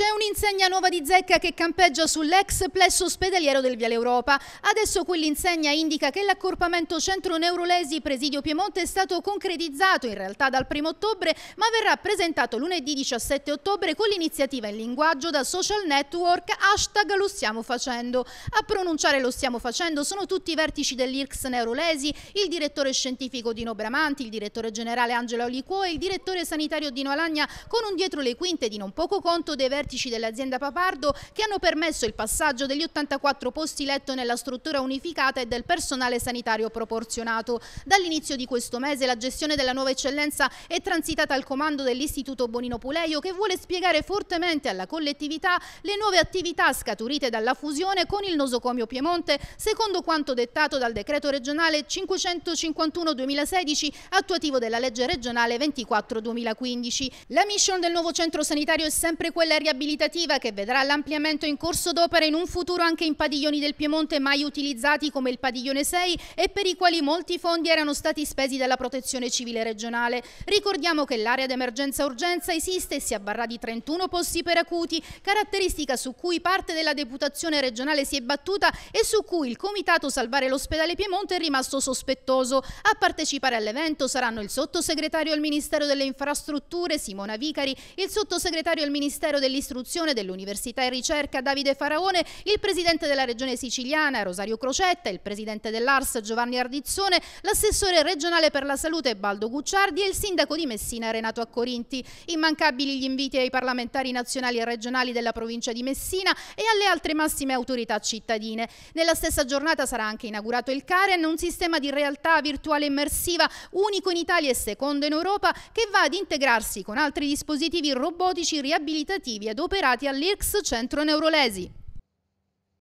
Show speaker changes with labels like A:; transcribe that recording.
A: C'è un'insegna nuova di zecca che campeggia sull'ex plesso ospedaliero del Viale Europa. Adesso quell'insegna indica che l'accorpamento centro neurolesi Presidio Piemonte è stato concretizzato in realtà dal 1 ottobre, ma verrà presentato lunedì 17 ottobre con l'iniziativa in linguaggio da social network hashtag lo stiamo facendo. A pronunciare lo stiamo facendo sono tutti i vertici dell'IRCS Neurolesi, il direttore scientifico Dino Bramanti, il direttore generale Angelo Liquo e il direttore sanitario Dino Alagna con un dietro le quinte di non poco conto dei vertici vertici dell'azienda Papardo che hanno permesso il passaggio degli 84 posti letto nella struttura unificata e del personale sanitario proporzionato. Dall'inizio di questo mese la gestione della nuova eccellenza è transitata al comando dell'Istituto Bonino Puleio che vuole spiegare fortemente alla collettività le nuove attività scaturite dalla fusione con il nosocomio Piemonte secondo quanto dettato dal decreto regionale 551-2016 attuativo della legge regionale 24-2015. La mission del nuovo centro sanitario è sempre quella di riabilitare riabilitativa che vedrà l'ampliamento in corso d'opera in un futuro anche in padiglioni del Piemonte mai utilizzati come il padiglione 6 e per i quali molti fondi erano stati spesi dalla protezione civile regionale. Ricordiamo che l'area d'emergenza-urgenza esiste e si avvarrà di 31 posti per acuti, caratteristica su cui parte della deputazione regionale si è battuta e su cui il comitato Salvare l'ospedale Piemonte è rimasto sospettoso. A partecipare all'evento saranno il sottosegretario al Ministero delle Infrastrutture Simona Vicari, il sottosegretario al Ministero dell'Istruzione dell'istruzione, dell'università e ricerca Davide Faraone, il presidente della regione siciliana Rosario Crocetta, il presidente dell'Ars Giovanni Ardizzone, l'assessore regionale per la salute Baldo Gucciardi e il sindaco di Messina Renato Accorinti. Immancabili gli inviti ai parlamentari nazionali e regionali della provincia di Messina e alle altre massime autorità cittadine. Nella stessa giornata sarà anche inaugurato il CAREN, un sistema di realtà virtuale immersiva unico in Italia e secondo in Europa che va ad integrarsi con altri dispositivi robotici riabilitativi adoperati all'IRCS Centro Neurolesi.